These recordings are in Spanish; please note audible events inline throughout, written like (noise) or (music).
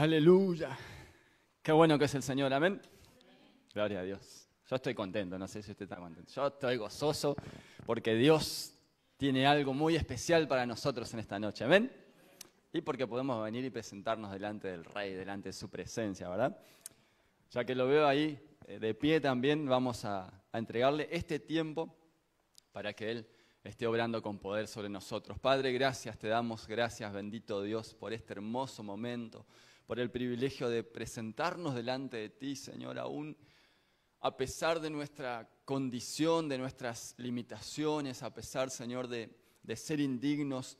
Aleluya. Qué bueno que es el Señor, amén. Gloria a Dios. Yo estoy contento, no sé si usted está contento. Yo estoy gozoso porque Dios tiene algo muy especial para nosotros en esta noche, amén. Y porque podemos venir y presentarnos delante del Rey, delante de su presencia, ¿verdad? Ya que lo veo ahí eh, de pie también, vamos a, entregarle este tiempo para que Él esté obrando con poder sobre nosotros. Padre, gracias, te damos gracias, bendito Dios, por este hermoso momento por el privilegio de presentarnos delante de ti, Señor, aún a pesar de nuestra condición, de nuestras limitaciones, a pesar, Señor, de, ser indignos,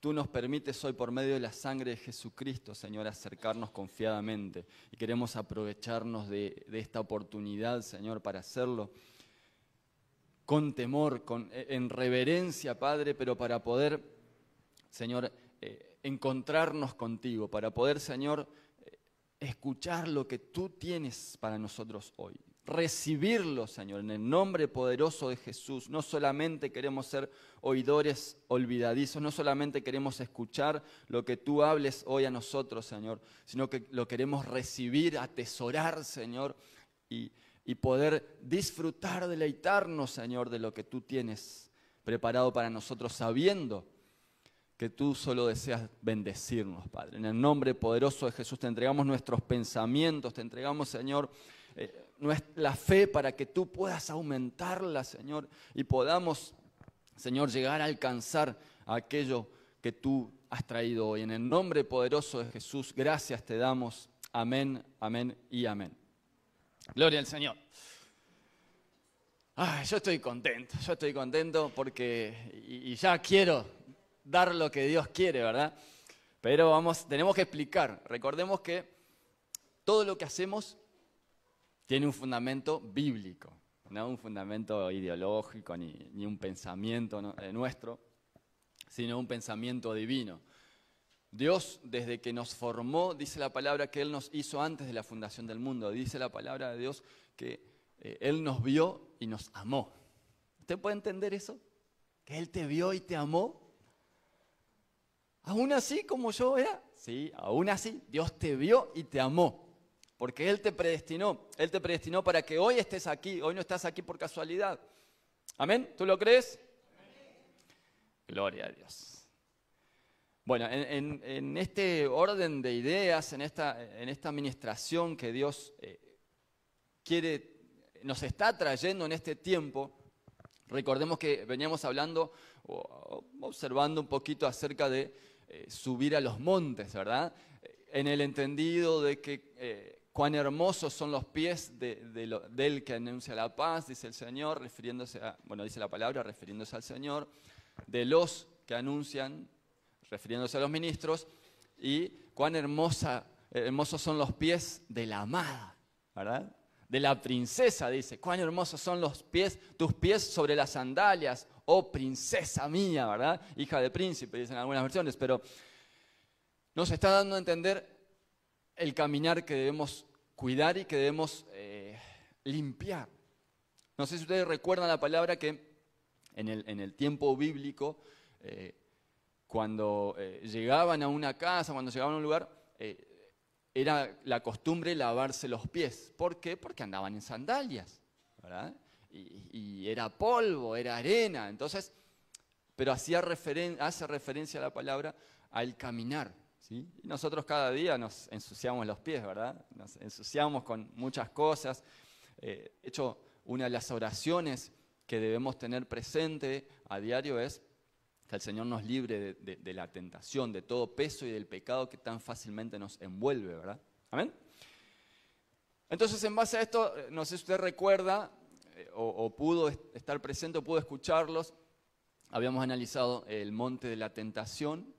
tú nos permites hoy por medio de la sangre de Jesucristo, Señor, acercarnos confiadamente y queremos aprovecharnos de, esta oportunidad, Señor, para hacerlo con temor, con, en reverencia, Padre, pero para poder, Señor, eh, encontrarnos contigo, para poder, Señor, eh, escuchar lo que tú tienes para nosotros hoy. Recibirlo, Señor, en el nombre poderoso de Jesús. No solamente queremos ser oidores olvidadizos, no solamente queremos escuchar lo que tú hables hoy a nosotros, Señor, sino que lo queremos recibir, atesorar, Señor, y, y poder disfrutar, deleitarnos, Señor, de lo que tú tienes preparado para nosotros, sabiendo que tú solo deseas bendecirnos, Padre. En el nombre poderoso de Jesús te entregamos nuestros pensamientos, te entregamos, Señor, eh, la fe para que tú puedas aumentarla, Señor, y podamos, Señor, llegar a alcanzar aquello que tú has traído hoy. En el nombre poderoso de Jesús, gracias te damos. Amén, amén y amén. Gloria al Señor. Ah, yo estoy contento, yo estoy contento porque y ya quiero dar lo que Dios quiere, ¿verdad? Pero vamos, tenemos que explicar. Recordemos que todo lo que hacemos tiene un fundamento bíblico, no un fundamento ideológico ni, un pensamiento eh, nuestro, sino un pensamiento divino. Dios, desde que nos formó, dice la palabra que Él nos hizo antes de la fundación del mundo. Dice la palabra de Dios que eh, Él nos vio y nos amó. ¿Usted puede entender eso? ¿Que Él te vio y te amó? Aún así como yo era, sí, aún así Dios te vio y te amó. Porque Él te predestinó, Él te predestinó para que hoy estés aquí, hoy no estás aquí por casualidad. Amén, ¿tú lo crees? Gloria a Dios. Bueno, en, este orden de ideas, en esta, en esta administración que Dios eh, quiere, nos está trayendo en este tiempo, recordemos que veníamos hablando, observando un poquito acerca de eh, subir a los montes, ¿verdad? En el entendido de que eh, cuán hermosos son los pies del que anuncia la paz, dice el Señor, refiriéndose a, bueno, dice la palabra, refiriéndose al Señor, de los que anuncian, refiriéndose a los ministros, y cuán hermosa, hermosos son los pies de la amada, ¿verdad? de la princesa, dice, cuán hermosos son los pies, tus pies sobre las sandalias, oh princesa mía, ¿verdad? Hija de príncipe, dicen algunas versiones, pero nos está dando a entender el caminar que debemos cuidar y que debemos eh, limpiar. No sé si ustedes recuerdan la palabra que en el, tiempo bíblico, eh, cuando eh, llegaban a una casa, cuando llegaban a un lugar, era la costumbre lavarse los pies. ¿Por qué? Porque andaban en sandalias, ¿verdad? Y, era polvo, era arena. Entonces, pero hacía hace referencia a la palabra al caminar. ¿sí? Y nosotros cada día nos ensuciamos los pies, ¿verdad? Nos ensuciamos con muchas cosas. Eh, de hecho, una de las oraciones que debemos tener presente a diario es, que el Señor nos libre de, la tentación, de todo peso y del pecado que tan fácilmente nos envuelve, ¿verdad? Amén. Entonces, en base a esto, eh, no sé si usted recuerda eh, o, pudo estar presente o pudo escucharlos, habíamos analizado el monte de la tentación,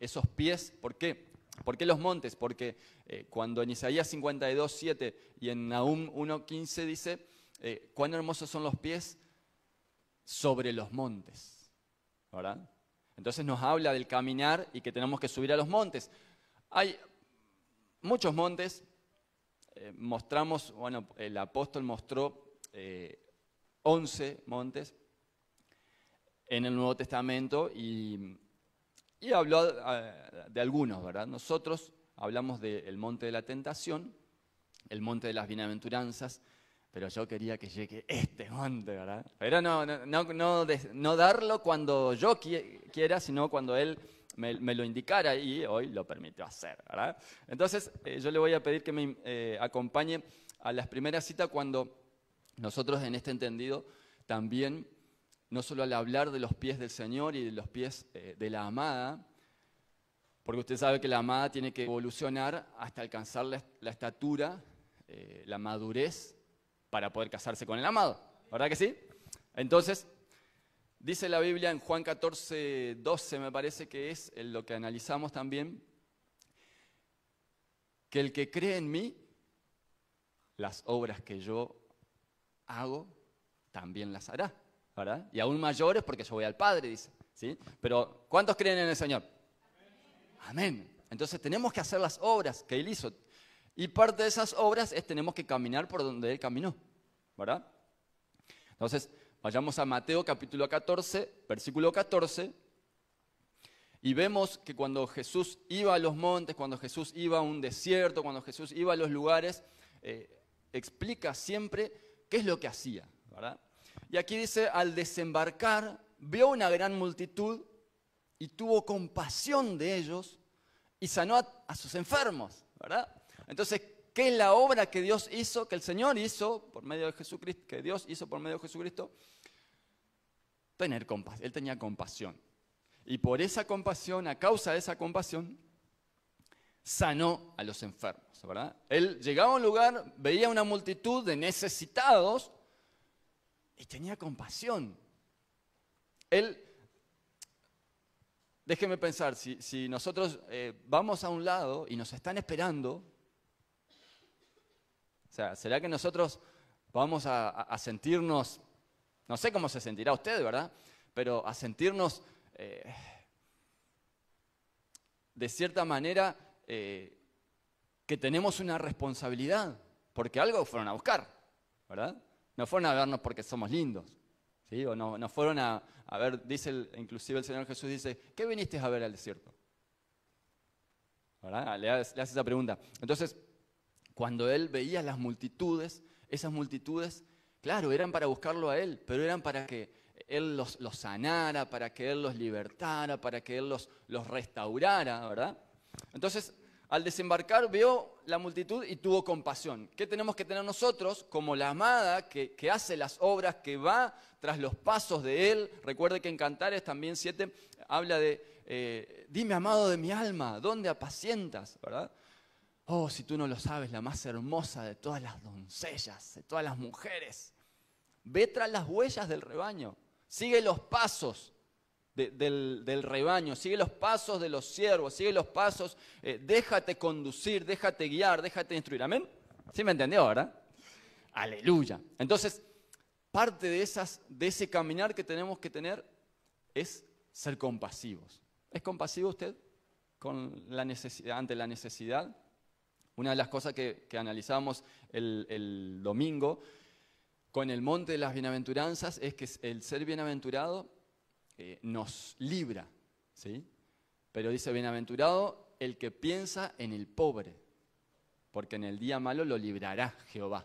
esos pies, ¿por qué? ¿Por qué los montes? Porque eh, cuando en Isaías 52, 7 y en Nahum 1.15 dice, cuán hermosos son los pies sobre los montes. Entonces nos habla del caminar y que tenemos que subir a los montes. Hay muchos montes. Eh, mostramos, bueno, el apóstol mostró eh, once 11 montes en el Nuevo Testamento y, habló eh, de algunos, ¿verdad? Nosotros hablamos del monte de la tentación, el monte de las bienaventuranzas, pero yo quería que llegue este monte, ¿verdad? Pero no, no, no, darlo cuando yo quiera, sino cuando Él me, lo indicara y hoy lo permitió hacer, ¿verdad? Entonces eh, yo le voy a pedir que me eh, acompañe a las primeras citas cuando nosotros en este entendido también, no solo al hablar de los pies del Señor y de los pies eh, de la amada, porque usted sabe que la amada tiene que evolucionar hasta alcanzar la estatura, la madurez para poder casarse con el amado. ¿Verdad que sí? Entonces, dice la Biblia en Juan 14, 12, me parece que es lo que analizamos también, que el que cree en mí, las obras que yo hago, también las hará. ¿verdad? Y aún mayores porque yo voy al Padre, dice. ¿sí? Pero ¿cuántos creen en el Señor? Amén. Entonces tenemos que hacer las obras que Él hizo. Y parte de esas obras es tenemos que caminar por donde Él caminó, ¿verdad? Entonces, vayamos a Mateo capítulo 14, versículo 14, y vemos que cuando Jesús iba a los montes, cuando Jesús iba a un desierto, cuando Jesús iba a los lugares, eh, explica siempre qué es lo que hacía, ¿verdad? Y aquí dice, al desembarcar, vio una gran multitud y tuvo compasión de ellos y sanó a, a sus enfermos, ¿verdad? Entonces, ¿qué es la obra que Dios hizo, que el Señor hizo por medio de Jesucristo, que Dios hizo por medio de Jesucristo? Tener compasión. Él tenía compasión. Y por esa compasión, a causa de esa compasión, sanó a los enfermos, Él llegaba a un lugar, veía una multitud de necesitados y tenía compasión. Él, déjeme pensar, si, nosotros eh, vamos a un lado y nos están esperando, sea, ¿será que nosotros vamos a, sentirnos, no sé cómo se sentirá usted, ¿verdad? Pero a sentirnos eh, de cierta manera eh, que tenemos una responsabilidad, porque algo fueron a buscar, ¿verdad? No fueron a vernos porque somos lindos, ¿sí? O no, fueron a, ver, dice inclusive el Señor Jesús, dice, ¿qué viniste a ver al desierto? ¿Verdad? Le, hace, esa pregunta. Entonces, cuando él veía las multitudes, esas multitudes, claro, eran para buscarlo a él, pero eran para que él los, sanara, para que él los libertara, para que él los, restaurara, ¿verdad? Entonces, al desembarcar vio la multitud y tuvo compasión. ¿Qué tenemos que tener nosotros como la amada que, hace las obras, que va tras los pasos de Él? Recuerde que en Cantares también 7 habla de, eh, dime amado de mi alma, ¿dónde apacientas? ¿verdad? oh, si tú no lo sabes, la más hermosa de todas las doncellas, de todas las mujeres. Ve tras las huellas del rebaño, sigue los pasos del, rebaño, sigue los pasos de los siervos, sigue los pasos, eh, déjate conducir, déjate guiar, déjate instruir. Amén. ¿Sí me entendió, ahora? Aleluya. Entonces, parte de, ese caminar que tenemos que tener es ser compasivos. ¿Es compasivo usted con la necesidad, ante la necesidad? Una de las cosas que, que analizamos el, domingo con el monte de las bienaventuranzas es que el ser bienaventurado eh, nos libra, ¿sí? Pero dice, bienaventurado el que piensa en el pobre, porque en el día malo lo librará Jehová.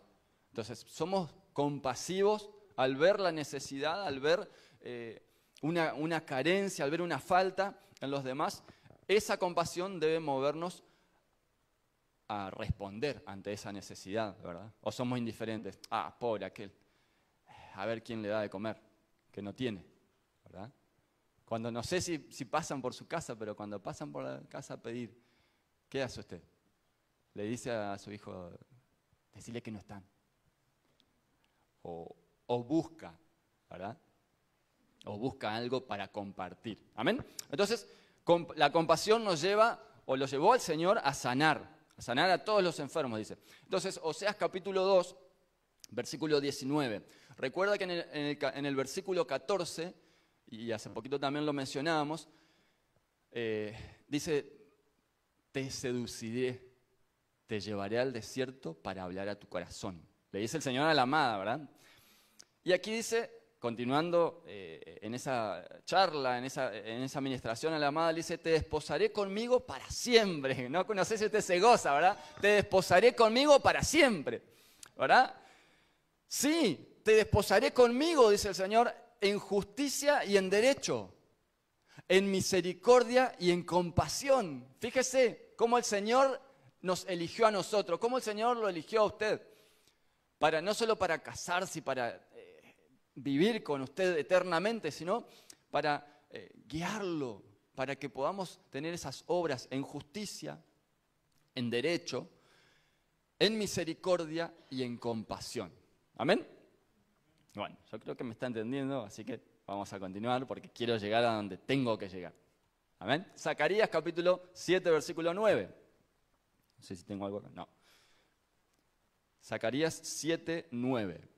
Entonces, somos compasivos al ver la necesidad, al ver eh, una, una carencia, al ver una falta en los demás. Esa compasión debe movernos a responder ante esa necesidad, ¿verdad? O somos indiferentes, ah, pobre aquel, eh, a ver quién le da de comer, que no tiene, ¿verdad? Cuando no sé si, pasan por su casa, pero cuando pasan por la casa a pedir, ¿qué hace usted? Le dice a su hijo, decirle que no están. O, busca, ¿verdad? O busca algo para compartir. Amén. Entonces, la compasión nos lleva o lo llevó al Señor a sanar, sanar a todos los enfermos, dice. Entonces, Oseas capítulo 2, versículo 19. Recuerda que en el, versículo 14, y hace poquito también lo mencionábamos, eh, dice, te seduciré, te llevaré al desierto para hablar a tu corazón. Le dice el Señor a la amada, ¿verdad? Y aquí dice, continuando eh, en esa charla, en esa, en esa administración a la amada, le dice, te desposaré conmigo para siempre. (laughs) No, no sé si usted se goza, ¿verdad? Te desposaré conmigo para siempre, ¿verdad? Sí, te desposaré conmigo, dice el Señor, en justicia y en derecho, en misericordia y en compasión. Fíjese cómo el Señor nos eligió a nosotros, cómo el Señor lo eligió a usted, para no solo para casarse y para vivir con usted eternamente, sino para eh, guiarlo, para que podamos tener esas obras en justicia, en derecho, en misericordia y en compasión. Amén. Bueno, yo creo que me está entendiendo, así que vamos a continuar porque quiero llegar a donde tengo que llegar. Amén. Zacarías capítulo 7, versículo 9. No sé si tengo algo acá. No. Zacarías 7, 9.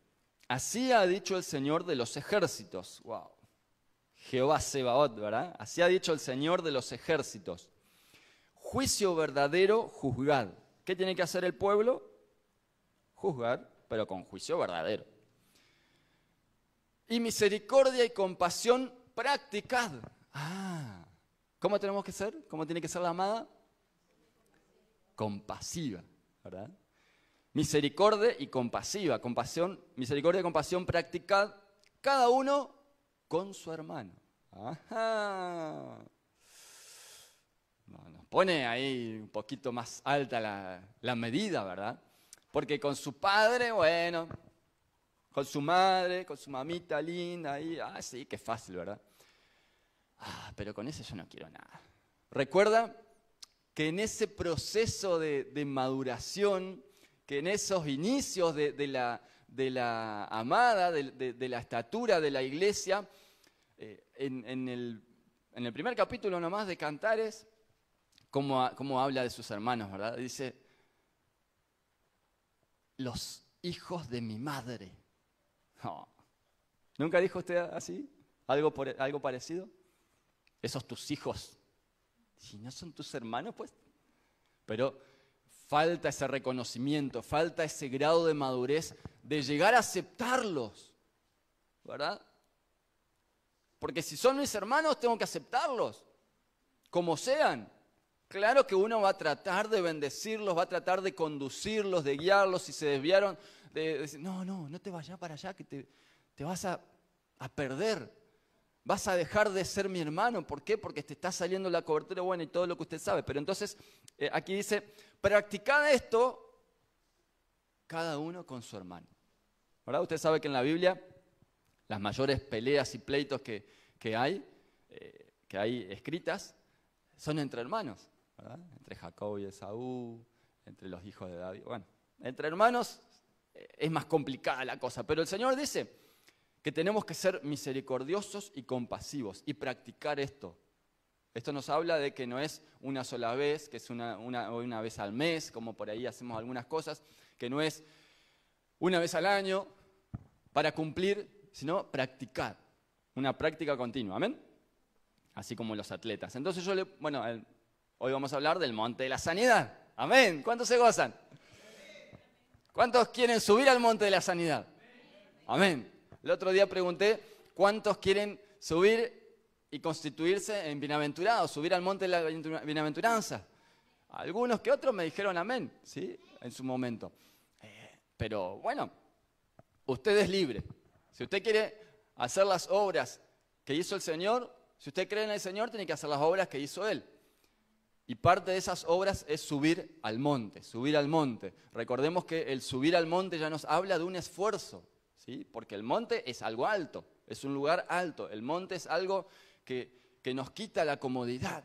Así ha dicho el Señor de los ejércitos. Wow. Jehová Sebaot, ¿verdad? Así ha dicho el Señor de los ejércitos. Juicio verdadero, juzgad. ¿Qué tiene que hacer el pueblo? Juzgar, pero con juicio verdadero. Y misericordia y compasión, practicad. Ah, ¿cómo tenemos que ser? ¿Cómo tiene que ser la amada? Compasiva, ¿verdad? misericordia y compasiva, compasión, misericordia y compasión practicad cada uno con su hermano. Nos pone ahí un poquito más alta la, medida, ¿verdad? Porque con su padre, bueno, con su madre, con su mamita linda, ahí, ah, sí, qué fácil, ¿verdad? Ah, pero con ese yo no quiero nada. Recuerda que en ese proceso de, de maduración, que en esos inicios de, la, de la, amada, de, la estatura de la iglesia, eh, en, el, primer capítulo nomás de Cantares, como, habla de sus hermanos, ¿verdad? Dice, los hijos de mi madre. Oh. ¿Nunca dijo usted así? ¿Algo, ¿Algo parecido? Esos tus hijos. Si no son tus hermanos, pues. Pero Falta ese reconocimiento, falta ese grado de madurez de llegar a aceptarlos, ¿verdad? Porque si son mis hermanos, tengo que aceptarlos, como sean. Claro que uno va a tratar de bendecirlos, va a tratar de conducirlos, de guiarlos, si se desviaron, de decir, no, no, no te vayas para allá, que te, vas a, perder, vas a dejar de ser mi hermano. ¿Por qué? Porque te está saliendo la cobertura buena y todo lo que usted sabe. Pero entonces, eh, aquí dice, Practicad esto cada uno con su hermano. Usted sabe que en la Biblia las mayores peleas y pleitos que, hay, eh, que hay escritas, son entre hermanos. Entre Jacob y Esaú, entre los hijos de David. Bueno, entre hermanos eh, es más complicada la cosa, pero el Señor dice que tenemos que ser misericordiosos y compasivos y practicar esto esto nos habla de que no es una sola vez, que es una, una, vez al mes, como por ahí hacemos algunas cosas, que no es una vez al año para cumplir, sino practicar, una práctica continua, amén. Así como los atletas. Entonces yo le, bueno, hoy vamos a hablar del monte de la sanidad, amén. ¿Cuántos se gozan? ¿Cuántos quieren subir al monte de la sanidad? Amén. El otro día pregunté, ¿cuántos quieren subir y constituirse en bienaventurado, subir al monte de la bienaventuranza. Algunos que otros me dijeron amén, ¿sí? En su momento. Eh, pero bueno, usted es libre. Si usted quiere hacer las obras que hizo el Señor, si usted cree en el Señor, tiene que hacer las obras que hizo Él. Y parte de esas obras es subir al monte, subir al monte. Recordemos que el subir al monte ya nos habla de un esfuerzo, ¿sí? porque el monte es algo alto, es un lugar alto, el monte es algo que, nos quita la comodidad.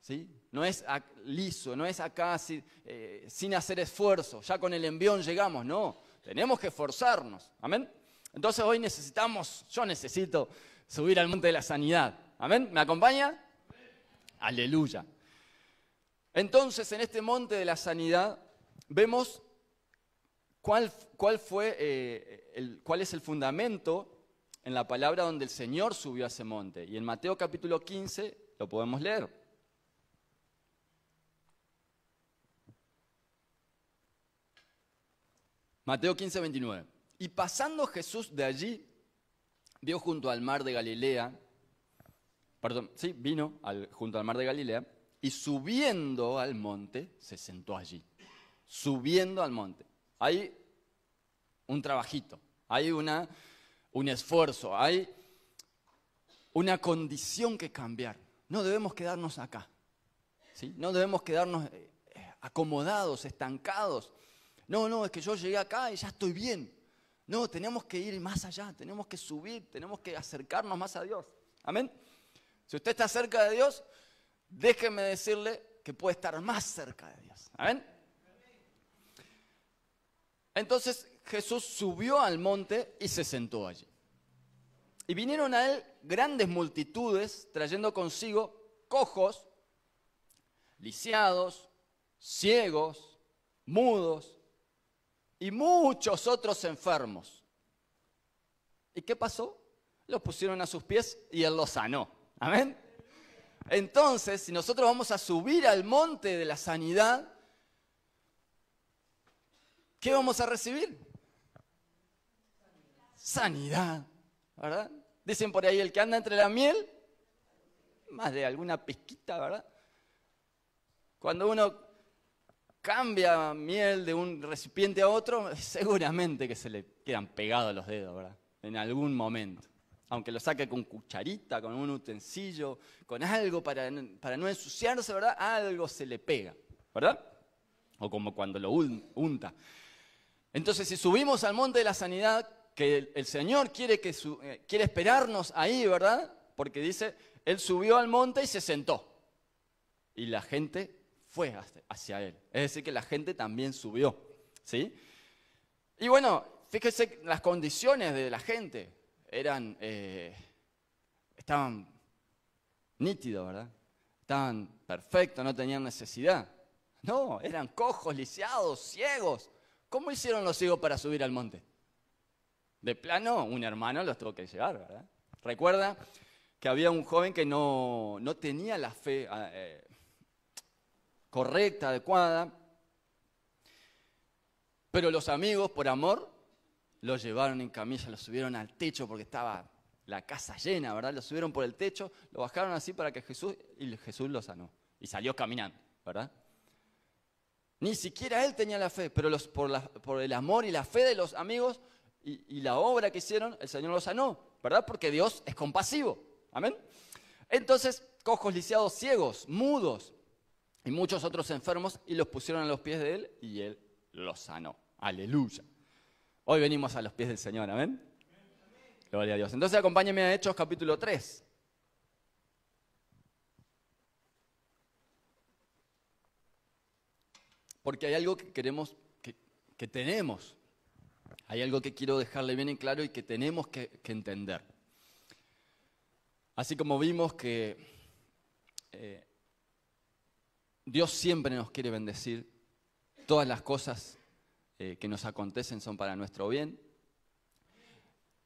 ¿sí? No es liso, no es acá eh, sin hacer esfuerzo, ya con el envión llegamos, no, tenemos que esforzarnos. Amén. Entonces hoy necesitamos, yo necesito subir al monte de la sanidad. Amén. ¿Me acompaña? Aleluya. Entonces, en este monte de la sanidad vemos cuál, cuál, fue, eh, el, cuál es el fundamento en la palabra donde el Señor subió a ese monte. Y en Mateo capítulo 15 lo podemos leer. Mateo 15, 29. Y pasando Jesús de allí, vio junto al mar de Galilea, perdón, sí, vino junto al mar de Galilea, y subiendo al monte, se sentó allí. Subiendo al monte. Hay un trabajito, hay una un esfuerzo, hay una condición que cambiar. No debemos quedarnos acá, ¿sí? no debemos quedarnos eh, eh, acomodados, estancados. No, no, es que yo llegué acá y ya estoy bien. No, tenemos que ir más allá, tenemos que subir, tenemos que acercarnos más a Dios. Amén. Si usted está cerca de Dios, déjeme decirle que puede estar más cerca de Dios. Amén. Entonces, Jesús subió al monte y se sentó allí. Y vinieron a él grandes multitudes trayendo consigo cojos, lisiados, ciegos, mudos y muchos otros enfermos. ¿Y qué pasó? Los pusieron a sus pies y él los sanó. Amén. Entonces, si nosotros vamos a subir al monte de la sanidad, ¿qué vamos a recibir? sanidad, ¿verdad? Dicen por ahí, el que anda entre la miel, más de alguna pesquita, ¿verdad? Cuando uno cambia miel de un recipiente a otro, seguramente que se le quedan pegados los dedos, ¿verdad? En algún momento. Aunque lo saque con cucharita, con un utensilio, con algo para, para no ensuciarse, ¿verdad? Algo se le pega, ¿verdad? O como cuando lo unta. Entonces, si subimos al monte de la sanidad, que el, Señor quiere, que eh, quiere esperarnos ahí, ¿verdad? Porque dice, Él subió al monte y se sentó. Y la gente fue hacia Él. Es decir, que la gente también subió, ¿sí? Y bueno, fíjese las condiciones de la gente eran, eh, estaban nítidos, ¿verdad? Estaban perfectos, no tenían necesidad. No, eran cojos, lisiados, ciegos. ¿Cómo hicieron los ciegos para subir al monte? De plano, un hermano los tuvo que llevar, ¿verdad? Recuerda que había un joven que no, tenía la fe ah, eh, correcta, adecuada, pero los amigos, por amor, lo llevaron en camilla, lo subieron al techo porque estaba la casa llena, ¿verdad? Lo subieron por el techo, lo bajaron así para que Jesús, y Jesús lo sanó. Y salió caminando, ¿verdad? Ni siquiera él tenía la fe, pero los, por, por el amor y la fe de los amigos, y, la obra que hicieron, el Señor los sanó, ¿verdad? Porque Dios es compasivo. Amén. Entonces, cojos lisiados, ciegos, mudos y muchos otros enfermos y los pusieron a los pies de Él y Él los sanó. Aleluya. Hoy venimos a los pies del Señor, amén. Gloria a Dios. Entonces acompáñenme a Hechos capítulo 3. Porque hay algo que queremos, que tenemos hay algo que quiero dejarle bien en claro y que tenemos que, entender. Así como vimos que eh, Dios siempre nos quiere bendecir, todas las cosas eh, que nos acontecen son para nuestro bien,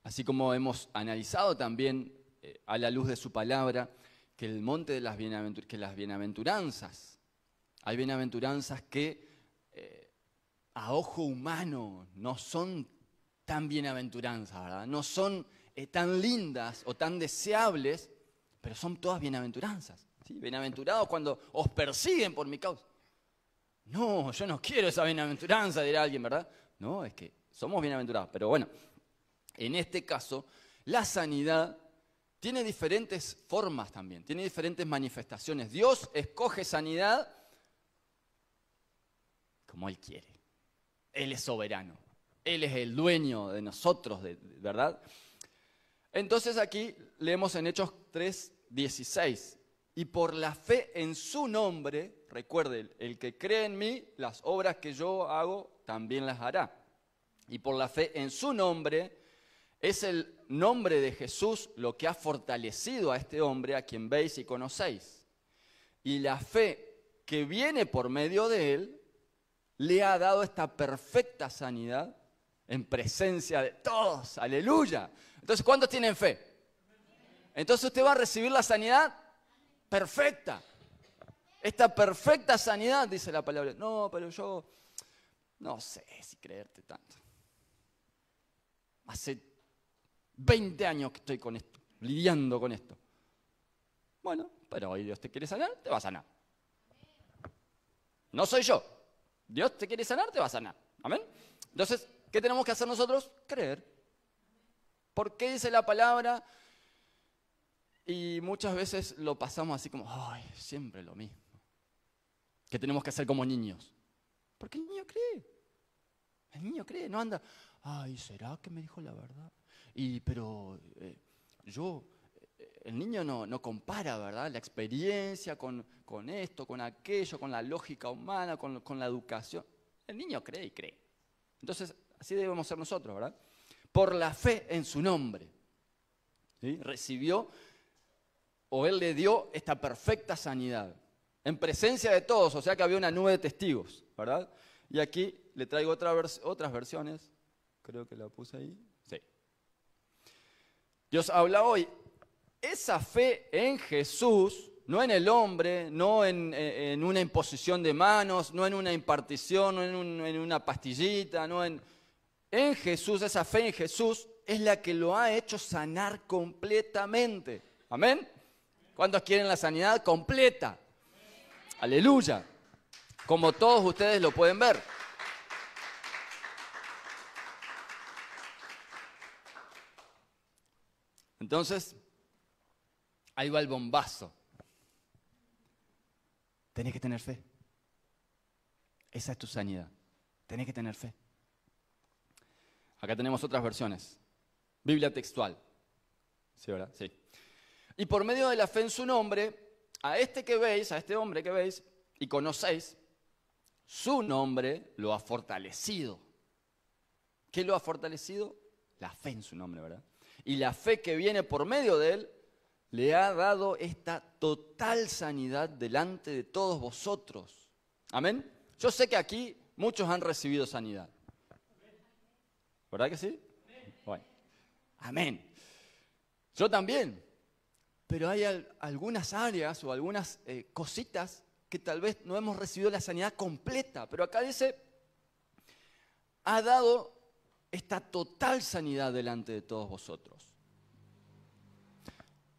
así como hemos analizado también eh, a la luz de su palabra que el monte de las, que las bienaventuranzas, hay bienaventuranzas que a ojo humano no son tan bienaventuranzas, ¿verdad? No son eh, tan lindas o tan deseables, pero son todas bienaventuranzas. ¿sí? Bienaventurados cuando os persiguen por mi causa. No, yo no quiero esa bienaventuranza, dirá alguien, ¿verdad? No, es que somos bienaventurados. Pero bueno, en este caso, la sanidad tiene diferentes formas también, tiene diferentes manifestaciones. Dios escoge sanidad como Él quiere. Él es soberano. Él es el dueño de nosotros, ¿verdad? Entonces aquí leemos en Hechos 3, 16. Y por la fe en su nombre, recuerde, el que cree en mí, las obras que yo hago, también las hará. Y por la fe en su nombre, es el nombre de Jesús lo que ha fortalecido a este hombre a quien veis y conocéis. Y la fe que viene por medio de él le ha dado esta perfecta sanidad en presencia de todos. Aleluya. Entonces, ¿cuántos tienen fe? Entonces usted va a recibir la sanidad perfecta. Esta perfecta sanidad, dice la palabra. No, pero yo no sé si creerte tanto. Hace 20 años que estoy con esto, lidiando con esto. Bueno, pero hoy Dios te quiere sanar, te va a sanar. No soy yo, Dios te quiere sanar, te va a sanar. Amén. Entonces, ¿qué tenemos que hacer nosotros? Creer. ¿Por qué dice la palabra? Y muchas veces lo pasamos así como, ay, siempre lo mismo. ¿Qué tenemos que hacer como niños? Porque el niño cree. El niño cree, no anda, ay, ¿será que me dijo la verdad? Y, pero eh, yo el niño no, compara, ¿verdad? La experiencia con, esto, con aquello, con la lógica humana, con, la educación. El niño cree y cree. Entonces, así debemos ser nosotros, ¿verdad? Por la fe en su nombre. ¿sí? Recibió o él le dio esta perfecta sanidad. En presencia de todos, o sea que había una nube de testigos, ¿verdad? Y aquí le traigo otra otras versiones. Creo que la puse ahí. Sí. Dios habla hoy esa fe en Jesús, no en el hombre, no eh, en, una imposición de manos, no en una impartición, no en, en una pastillita, no en, en Jesús, esa fe en Jesús es la que lo ha hecho sanar completamente. Amén. ¿Cuántos quieren la sanidad completa? Aleluya. Como todos ustedes lo pueden ver. Entonces, Ahí va el bombazo. Tenés que tener fe. Esa es tu sanidad. Tenés que tener fe. Acá tenemos otras versiones. Biblia textual. ¿Sí, verdad? Sí. Y por medio de la fe en su nombre, a este que veis, a este hombre que veis y conocéis, su nombre lo ha fortalecido. ¿Qué lo ha fortalecido? La fe en su nombre, ¿verdad? Y la fe que viene por medio de él le ha dado esta total sanidad delante de todos vosotros. Amén. Yo sé que aquí muchos han recibido sanidad. ¿Verdad que sí? Bueno. Amén. Yo también. Pero hay algunas áreas o algunas eh, cositas que tal vez no hemos recibido la sanidad completa. Pero acá dice, ha dado esta total sanidad delante de todos vosotros.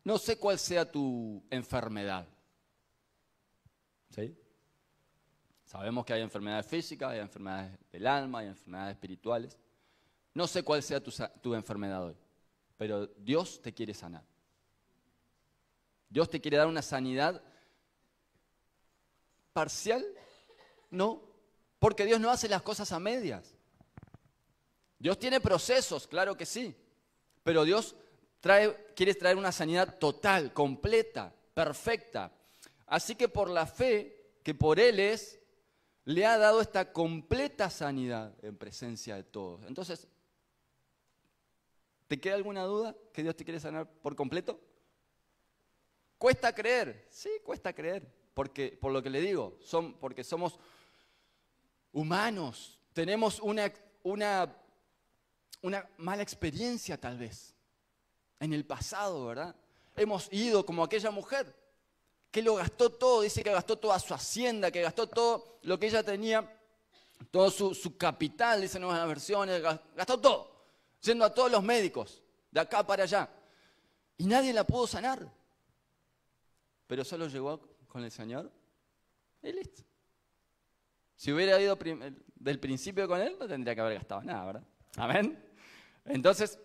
No sé cuál sea tu enfermedad. ¿Sí? Sabemos que hay enfermedades físicas, hay enfermedades del alma, hay enfermedades espirituales. No sé cuál sea tu, tu enfermedad hoy, pero Dios te quiere sanar. Dios te quiere dar una sanidad parcial, no, porque Dios no hace las cosas a medias. Dios tiene procesos, claro que sí, pero Dios quieres traer una sanidad total, completa, perfecta. Así que por la fe, que por Él es, le ha dado esta completa sanidad en presencia de todos. Entonces, ¿te queda alguna duda que Dios te quiere sanar por completo? Cuesta creer, sí, cuesta creer, porque por lo que le digo, son, porque somos humanos, tenemos una, una mala experiencia tal vez en el pasado, ¿verdad? Hemos ido como aquella mujer que lo gastó todo, dice que gastó toda su hacienda, que gastó todo lo que ella tenía, todo su, su capital, dicen nuevas versiones, gastó todo, yendo a todos los médicos, de acá para allá. Y nadie la pudo sanar. Pero solo llegó con el Señor y listo. Si hubiera ido del principio con Él, no tendría que haber gastado nada, ¿verdad? Amén. Entonces,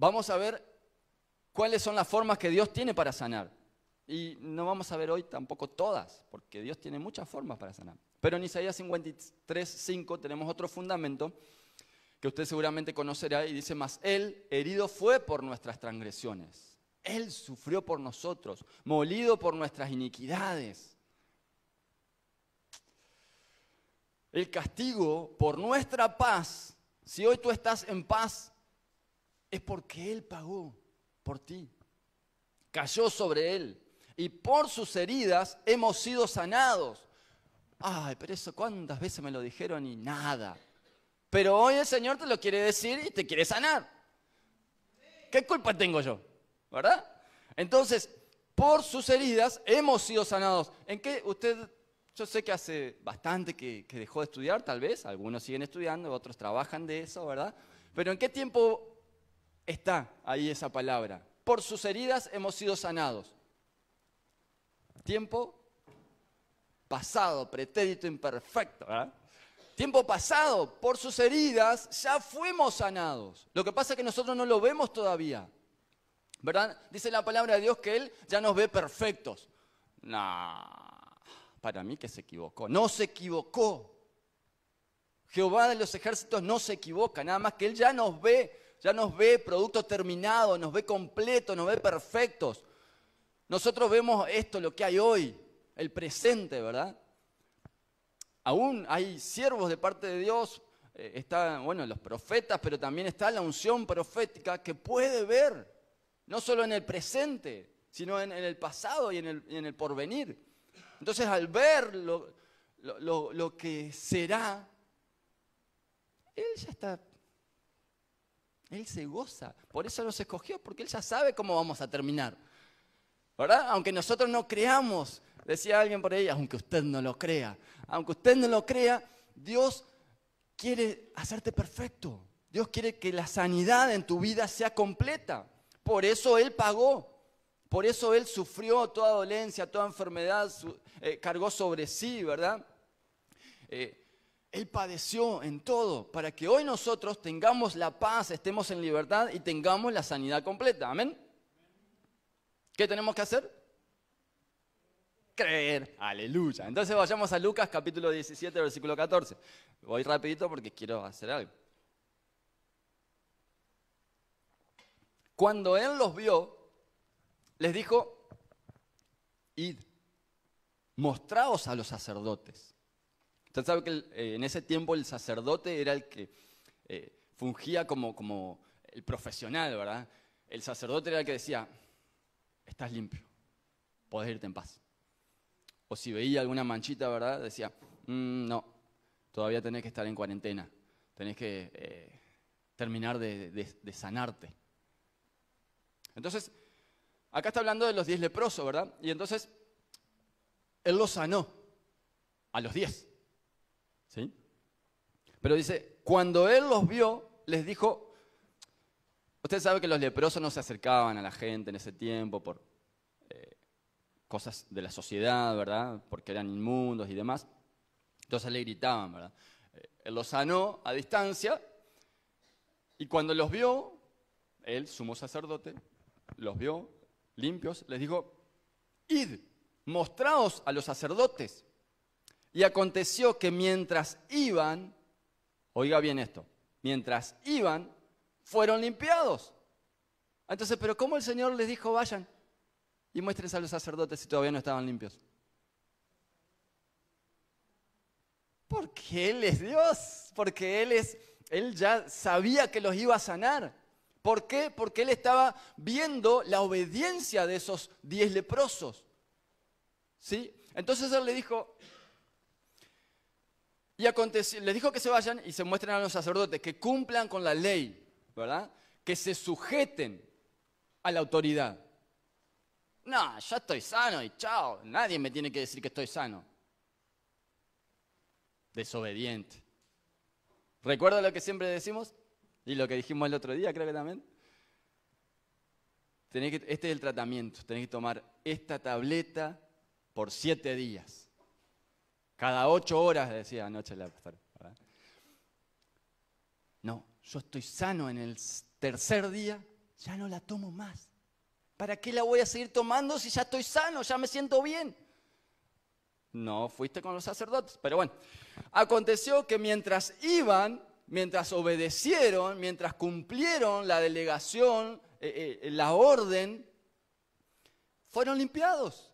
vamos a ver cuáles son las formas que Dios tiene para sanar. Y no vamos a ver hoy tampoco todas, porque Dios tiene muchas formas para sanar. Pero en Isaías 53, 5 tenemos otro fundamento que usted seguramente conocerá y dice, más. Él herido fue por nuestras transgresiones, Él sufrió por nosotros, molido por nuestras iniquidades. El castigo por nuestra paz, si hoy tú estás en paz, es porque Él pagó por ti. Cayó sobre Él y por sus heridas hemos sido sanados. Ay, pero eso cuántas veces me lo dijeron y nada. Pero hoy el Señor te lo quiere decir y te quiere sanar. ¿Qué culpa tengo yo? ¿Verdad? Entonces, por sus heridas hemos sido sanados. ¿En qué usted, yo sé que hace bastante que, dejó de estudiar, tal vez, algunos siguen estudiando, otros trabajan de eso, ¿verdad? Pero ¿en qué tiempo Está ahí esa palabra. Por sus heridas hemos sido sanados. Tiempo pasado, pretérito imperfecto, Tiempo pasado, por sus heridas ya fuimos sanados. Lo que pasa es que nosotros no lo vemos todavía. ¿Verdad? Dice la palabra de Dios que Él ya nos ve perfectos. No, para mí que se equivocó. No se equivocó. Jehová de los ejércitos no se equivoca, nada más que Él ya nos ve ya nos ve producto terminado, nos ve completo, nos ve perfectos. Nosotros vemos esto, lo que hay hoy, el presente, ¿verdad? Aún hay siervos de parte de Dios, eh, están, bueno, los profetas, pero también está la unción profética que puede ver, no solo en el presente, sino en, el pasado y en el, porvenir. Entonces, al ver lo, lo que será, él ya está él se goza. Por eso los escogió, porque Él ya sabe cómo vamos a terminar. ¿Verdad? Aunque nosotros no creamos, decía alguien por ahí, aunque usted no lo crea, aunque usted no lo crea, Dios quiere hacerte perfecto. Dios quiere que la sanidad en tu vida sea completa. Por eso Él pagó. Por eso Él sufrió toda dolencia, toda enfermedad, eh, cargó sobre sí, ¿verdad? Eh, él padeció en todo para que hoy nosotros tengamos la paz, estemos en libertad y tengamos la sanidad completa. Amén. ¿Qué tenemos que hacer? Creer. Aleluya. Entonces vayamos a Lucas capítulo 17, versículo 14. Voy rapidito porque quiero hacer algo. Cuando él los vio, les dijo, id, mostraos a los sacerdotes. Usted sabe que eh, en ese tiempo el sacerdote era el que eh, fungía como, como el profesional, ¿verdad? El sacerdote era el que decía, estás limpio, podés irte en paz. O si veía alguna manchita, ¿verdad? Decía, mm, no, todavía tenés que estar en cuarentena, tenés que eh, terminar de, de sanarte. Entonces, acá está hablando de los diez leprosos, ¿verdad? Y entonces, él los sanó a los diez. ¿Sí? Pero dice, cuando él los vio, les dijo, usted sabe que los leprosos no se acercaban a la gente en ese tiempo por eh, cosas de la sociedad, ¿verdad? Porque eran inmundos y demás. Entonces le gritaban, ¿verdad? Eh, él los sanó a distancia y cuando los vio, él, sumo sacerdote, los vio limpios, les dijo, id, mostraos a los sacerdotes. Y aconteció que mientras iban, oiga bien esto, mientras iban, fueron limpiados. Entonces, pero ¿cómo el Señor les dijo, vayan y muéstrense a los sacerdotes si todavía no estaban limpios? Porque Él es Dios, porque Él es, Él ya sabía que los iba a sanar. ¿Por qué? Porque Él estaba viendo la obediencia de esos diez leprosos. ¿Sí? Entonces Él le dijo, y les dijo que se vayan y se muestren a los sacerdotes, que cumplan con la ley, ¿verdad? Que se sujeten a la autoridad. No, ya estoy sano y chao, nadie me tiene que decir que estoy sano. Desobediente. ¿Recuerda lo que siempre decimos? Y lo que dijimos el otro día, creo que también. que, este es el tratamiento. Tenés que tomar esta tableta por siete días. Cada ocho horas, decía anoche la pastora. No, yo estoy sano en el tercer día, ya no la tomo más. ¿Para qué la voy a seguir tomando si ya estoy sano, ya me siento bien? No fuiste con los sacerdotes, pero bueno. Aconteció que mientras iban, mientras obedecieron, mientras cumplieron la delegación, eh, eh, la orden, fueron limpiados.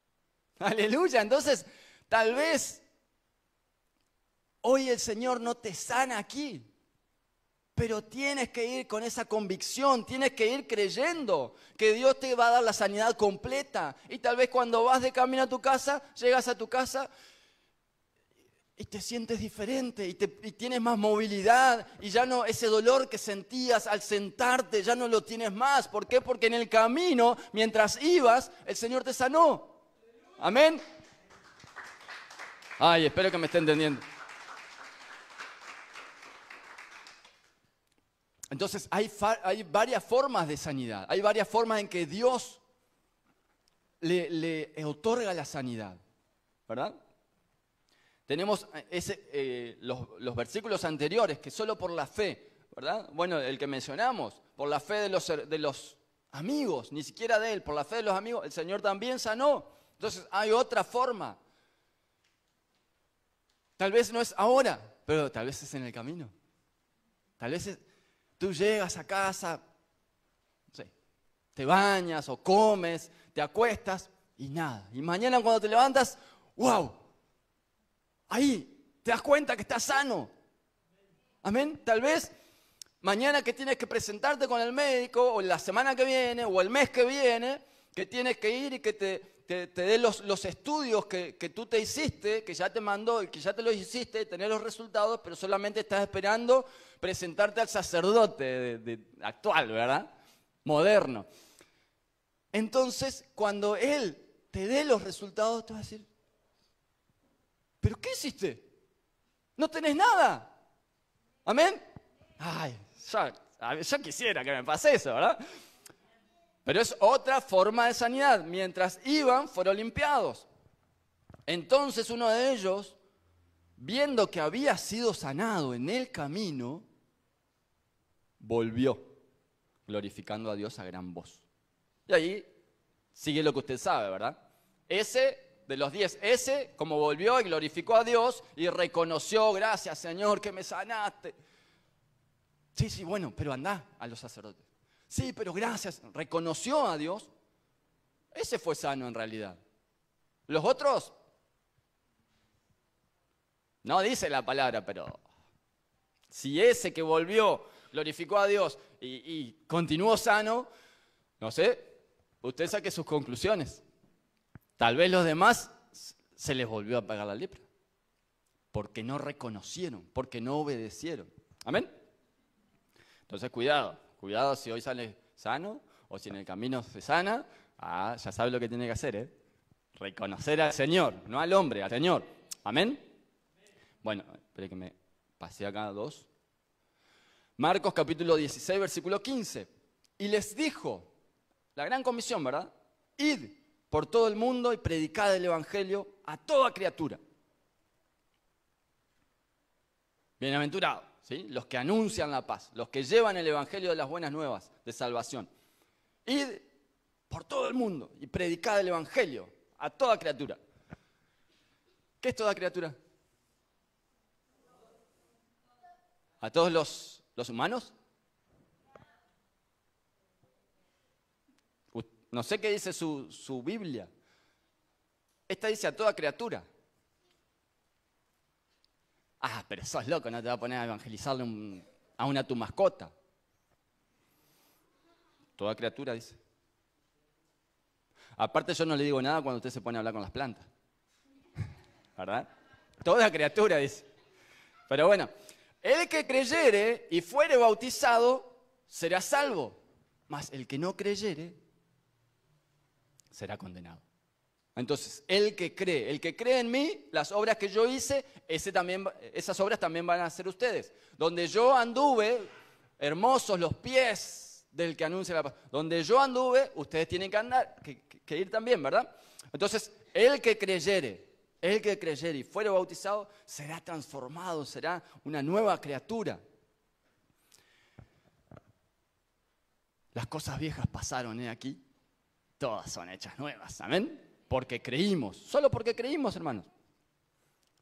(laughs) Aleluya. Entonces, Tal vez hoy el Señor no te sana aquí, pero tienes que ir con esa convicción, tienes que ir creyendo que Dios te va a dar la sanidad completa. Y tal vez cuando vas de camino a tu casa, llegas a tu casa y te sientes diferente y, tienes más movilidad y ya no ese dolor que sentías al sentarte, ya no lo tienes más. ¿Por qué? Porque en el camino, mientras ibas, el Señor te sanó. Amén. Ay, espero que me esté entendiendo. Entonces hay, varias formas de sanidad, hay varias formas en que Dios le, otorga la sanidad, ¿verdad? Tenemos eh, ese, eh, los, versículos anteriores que solo por la fe, ¿verdad? Bueno, el que mencionamos, por la fe de los, de los amigos, ni siquiera de él, por la fe de los amigos, el Señor también sanó. Entonces hay otra forma Tal vez no es ahora, pero tal vez es en el camino. Tal vez tú llegas a casa, no sé, te bañas o comes, te acuestas y nada. Y mañana cuando te levantas, wow, ahí te das cuenta que estás sano. Amén. Tal vez mañana que tienes que presentarte con el médico, o la semana que viene, o el mes que viene, que tienes que ir y que te te, te dé los, los estudios que, tú te hiciste, que ya te mandó que ya te los hiciste, tener los resultados, pero solamente estás esperando presentarte al sacerdote de, actual, ¿verdad? Moderno. Entonces, cuando él te dé los resultados, te va a decir, ¿pero qué hiciste? No tenés nada. ¿Amén? Ay, yo quisiera que me pase eso, ¿verdad? Pero es otra forma de sanidad. Mientras iban, fueron limpiados. Entonces uno de ellos, viendo que había sido sanado en el camino, volvió, glorificando a Dios a gran voz. Y ahí sigue lo que usted sabe, ¿verdad? Ese de los diez, ese como volvió y glorificó a Dios y reconoció, gracias Señor que me sanaste. Sí, sí, bueno, pero anda a los sacerdotes sí, pero gracias, reconoció a Dios, ese fue sano en realidad. Los otros, no dice la palabra, pero si ese que volvió glorificó a Dios y, continuó sano, no sé, usted saque sus conclusiones. Tal vez los demás se les volvió a pagar la lepra, porque no reconocieron, porque no obedecieron. Amén. Entonces, cuidado. Cuidado si hoy sale sano o si en el camino se sana, ah, ya sabe lo que tiene que hacer, ¿eh? Reconocer al Señor, no al hombre, al Señor. Amén. Bueno, espere que me pase acá dos. Marcos capítulo 16, versículo 15. Y les dijo, la gran comisión, ¿verdad? Id por todo el mundo y predicad el Evangelio a toda criatura. Bienaventurado los que anuncian la paz, los que llevan el Evangelio de las buenas nuevas de salvación. Id por todo el mundo y predicad el Evangelio a toda criatura. ¿Qué es toda criatura? ¿A todos los, humanos? No sé qué dice su, su Biblia. Esta dice a toda criatura. Ah, pero sos loco, no te va a poner a evangelizarle a una tu mascota. Toda criatura dice. Aparte yo no le digo nada cuando usted se pone a hablar con las plantas. (laughs) ¿Verdad? Toda criatura dice. Pero bueno, el que creyere y fuere bautizado será salvo, mas el que no creyere será condenado. Entonces, el que cree, el que cree en mí, las obras que yo hice, ese también, esas obras también van a ser ustedes. Donde yo anduve, hermosos los pies del que anuncia la paz. Donde yo anduve, ustedes tienen que andar, que, ir también, ¿verdad? Entonces, el que creyere, el que creyere y fuere bautizado, será transformado, será una nueva criatura. Las cosas viejas pasaron, ¿eh? Aquí todas son hechas nuevas, amén porque creímos, solo porque creímos, hermanos.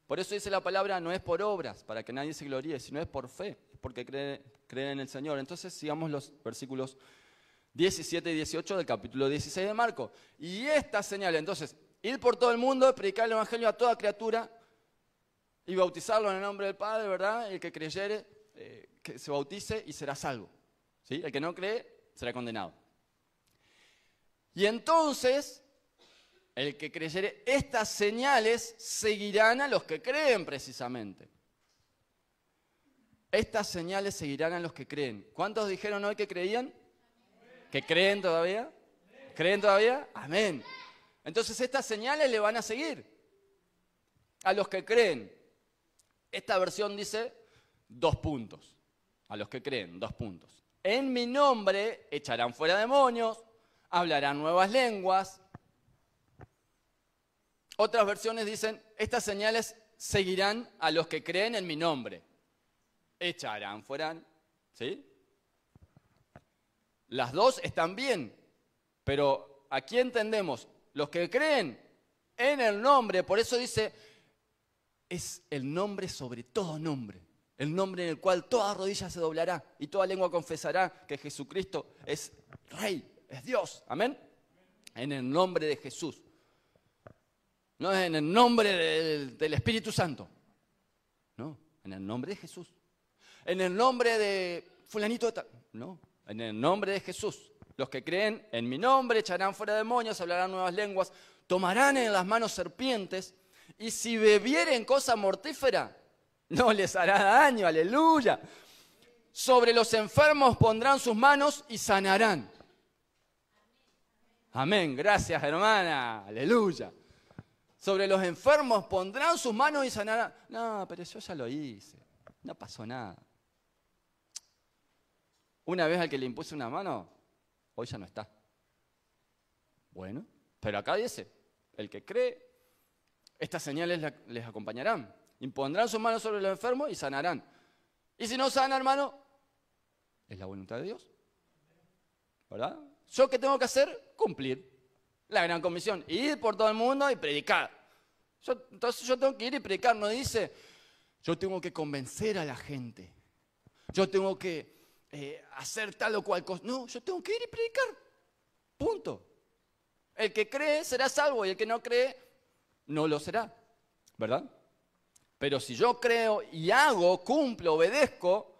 Por eso dice la palabra, no es por obras, para que nadie se gloríe, sino es por fe, porque creen cree en el Señor. Entonces sigamos los versículos 17 y 18 del capítulo 16 de Marco. Y esta señal, entonces, ir por todo el mundo, predicar el Evangelio a toda criatura y bautizarlo en el nombre del Padre, ¿verdad? El que creyere, eh, que se bautice y será salvo. ¿Sí? El que no cree, será condenado. Y entonces el que creyere, estas señales seguirán a los que creen precisamente. Estas señales seguirán a los que creen. ¿Cuántos dijeron hoy que creían? ¿Que creen todavía? ¿Creen todavía? Amén. Entonces estas señales le van a seguir a los que creen. Esta versión dice dos puntos. A los que creen, dos puntos. En mi nombre echarán fuera demonios, hablarán nuevas lenguas, otras versiones dicen, estas señales seguirán a los que creen en mi nombre. Echarán, fueran, ¿sí? Las dos están bien, pero aquí entendemos, los que creen en el nombre, por eso dice, es el nombre sobre todo nombre, el nombre en el cual toda rodilla se doblará y toda lengua confesará que Jesucristo es Rey, es Dios, amén, en el nombre de Jesús. No es en el nombre del, Espíritu Santo. No, en el nombre de Jesús. En el nombre de fulanito de No, en el nombre de Jesús. Los que creen en mi nombre echarán fuera demonios, hablarán nuevas lenguas, tomarán en las manos serpientes y si bebieren cosa mortífera, no les hará daño, aleluya. Sobre los enfermos pondrán sus manos y sanarán. Amén, gracias hermana, aleluya sobre los enfermos pondrán sus manos y sanarán. No, pero yo ya lo hice. No pasó nada. Una vez al que le impuse una mano, hoy ya no está. Bueno, pero acá dice, el que cree, estas señales les acompañarán. Impondrán sus manos sobre los enfermos y sanarán. Y si no sana, hermano, es la voluntad de Dios. ¿Verdad? ¿Yo qué tengo que hacer? Cumplir. La gran comisión, ir por todo el mundo y predicar. entonces yo tengo que ir y predicar, no dice, yo tengo que convencer a la gente. Yo tengo que eh, hacer tal o cual cosa. No, yo tengo que ir y predicar. Punto. El que cree será salvo y el que no cree no lo será. ¿Verdad? Pero si yo creo y hago, cumplo, obedezco,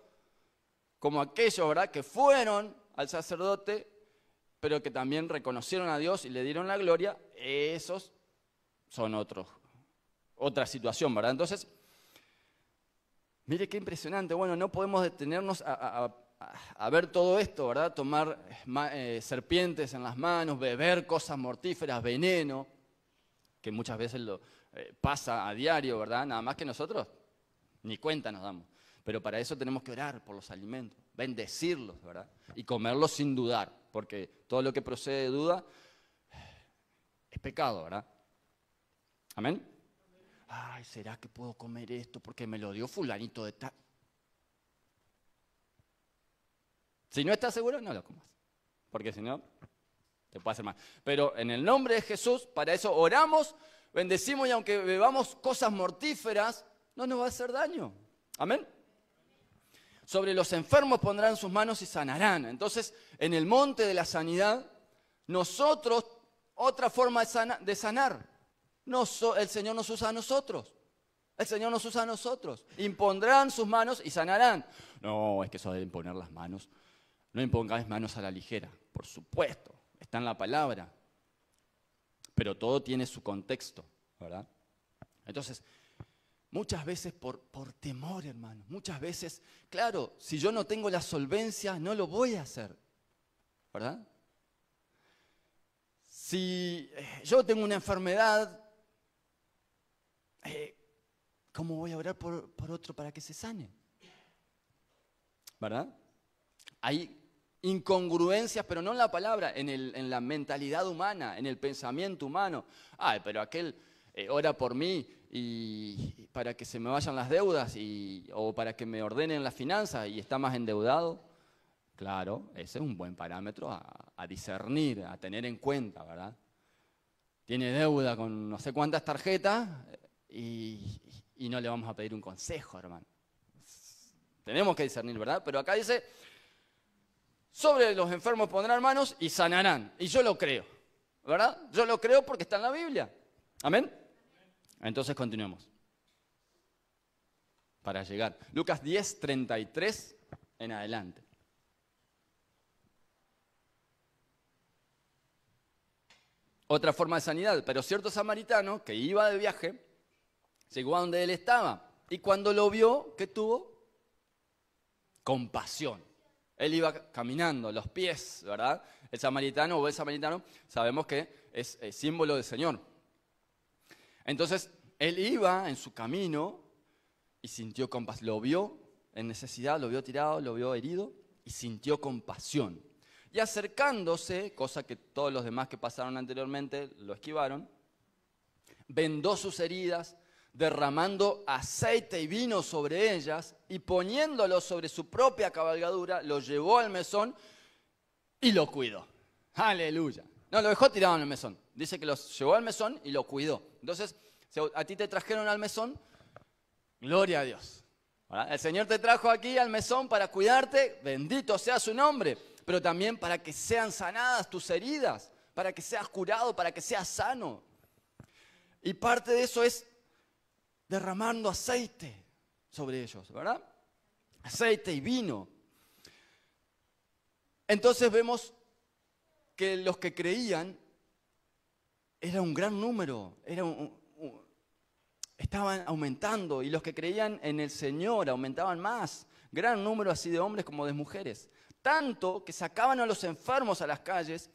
como aquellos, ¿verdad?, que fueron al sacerdote pero que también reconocieron a Dios y le dieron la gloria, esos son otros, otra situación, ¿verdad? Entonces, mire qué impresionante. Bueno, no podemos detenernos a, ver todo esto, ¿verdad? Tomar eh, eh, serpientes en las manos, beber cosas mortíferas, veneno, que muchas veces lo eh, pasa a diario, ¿verdad? Nada más que nosotros, ni cuenta nos damos. Pero para eso tenemos que orar por los alimentos bendecirlos, ¿verdad? Y comerlos sin dudar, porque todo lo que procede de duda es pecado, ¿verdad? Amén. Ay, ¿será que puedo comer esto porque me lo dio fulanito de tal? Si no estás seguro, no lo comas, porque si no, te puede hacer mal. Pero en el nombre de Jesús, para eso oramos, bendecimos y aunque bebamos cosas mortíferas, no nos va a hacer daño. Amén sobre los enfermos pondrán sus manos y sanarán. Entonces, en el monte de la sanidad, nosotros, otra forma de, sanar, el Señor nos usa a nosotros. El Señor nos usa a nosotros. Impondrán sus manos y sanarán. No, es que eso de imponer las manos. No impongáis manos a la ligera, por supuesto. Está en la palabra. Pero todo tiene su contexto, ¿verdad? Entonces, Muchas veces por, por temor, hermano. Muchas veces, claro, si yo no tengo la solvencia, no lo voy a hacer. ¿Verdad? Si eh, yo tengo una enfermedad, eh, ¿cómo voy a orar por, por otro para que se sane? ¿Verdad? Hay incongruencias, pero no en la palabra, en, la mentalidad humana, en el pensamiento humano. Ay, pero aquel eh, ora por mí y, para que se me vayan las deudas y, o para que me ordenen las finanzas y está más endeudado? Claro, ese es un buen parámetro a, discernir, a tener en cuenta, ¿verdad? Tiene deuda con no sé cuántas tarjetas eh, y, y no le vamos a pedir un consejo, hermano. Tenemos que discernir, ¿verdad? Pero acá dice, sobre los enfermos pondrán manos y sanarán. Y yo lo creo, ¿verdad? Yo lo creo porque está en la Biblia. Amén. Entonces continuemos para llegar. Lucas 10, 33 en adelante. Otra forma de sanidad, pero cierto samaritano que iba de viaje, llegó a donde él estaba y cuando lo vio, ¿qué tuvo? Compasión. Él iba caminando, los pies, ¿verdad? El samaritano o el samaritano sabemos que es símbolo del Señor. Entonces, él iba en su camino sintió compasión. Lo vio en necesidad, lo vio tirado, lo vio herido y sintió compasión. Y acercándose, cosa que todos los demás que pasaron anteriormente lo esquivaron, vendó sus heridas, derramando aceite y vino sobre ellas y poniéndolo sobre su propia cabalgadura, lo llevó al mesón y lo cuidó. Aleluya. No, lo dejó tirado en el mesón. Dice que los llevó al mesón y lo cuidó. Entonces, a ti te trajeron al mesón, Gloria a Dios. El Señor te trajo aquí al mesón para cuidarte, bendito sea su nombre, pero también para que sean sanadas tus heridas, para que seas curado, para que seas sano. Y parte de eso es derramando aceite sobre ellos, ¿verdad? Aceite y vino. Entonces vemos que los que creían era un gran número, era un, estaban aumentando y los que creían en el Señor aumentaban más, gran número así de hombres como de mujeres, tanto que sacaban a los enfermos a las calles